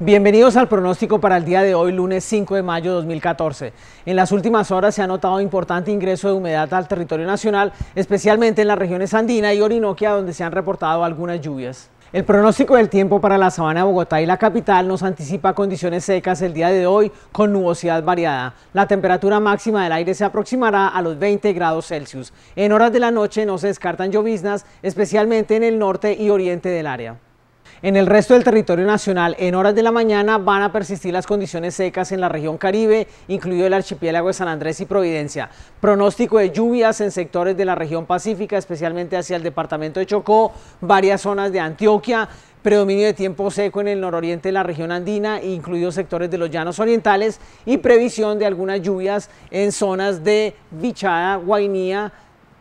Bienvenidos al pronóstico para el día de hoy, lunes 5 de mayo de 2014. En las últimas horas se ha notado importante ingreso de humedad al territorio nacional, especialmente en las regiones andina y Orinoquia, donde se han reportado algunas lluvias. El pronóstico del tiempo para la sabana de Bogotá y la capital nos anticipa condiciones secas el día de hoy con nubosidad variada. La temperatura máxima del aire se aproximará a los 20 grados Celsius. En horas de la noche no se descartan lloviznas, especialmente en el norte y oriente del área. En el resto del territorio nacional, en horas de la mañana van a persistir las condiciones secas en la región Caribe, incluido el archipiélago de San Andrés y Providencia. Pronóstico de lluvias en sectores de la región Pacífica, especialmente hacia el departamento de Chocó, varias zonas de Antioquia, predominio de tiempo seco en el nororiente de la región andina, incluidos sectores de los llanos orientales y previsión de algunas lluvias en zonas de Vichada, Guainía,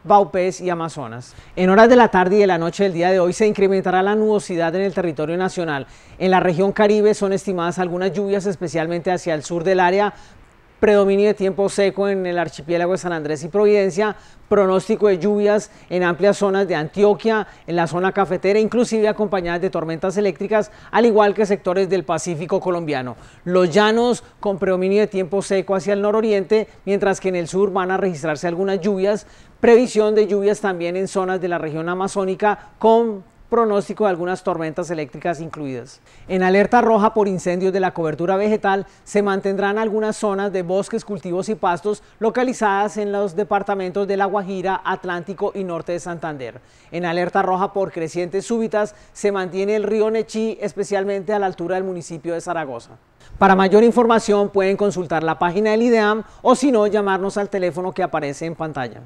Baupés y Amazonas. En horas de la tarde y de la noche del día de hoy se incrementará la nubosidad en el territorio nacional. En la región Caribe son estimadas algunas lluvias, especialmente hacia el sur del área, predominio de tiempo seco en el archipiélago de San Andrés y Providencia, pronóstico de lluvias en amplias zonas de Antioquia, en la zona cafetera, inclusive acompañadas de tormentas eléctricas, al igual que sectores del Pacífico colombiano. Los llanos con predominio de tiempo seco hacia el nororiente, mientras que en el sur van a registrarse algunas lluvias, previsión de lluvias también en zonas de la región amazónica con pronóstico de algunas tormentas eléctricas incluidas. En alerta roja por incendios de la cobertura vegetal se mantendrán algunas zonas de bosques, cultivos y pastos localizadas en los departamentos de La Guajira, Atlántico y Norte de Santander. En alerta roja por crecientes súbitas se mantiene el río Nechí, especialmente a la altura del municipio de Zaragoza. Para mayor información pueden consultar la página del IDEAM o si no llamarnos al teléfono que aparece en pantalla.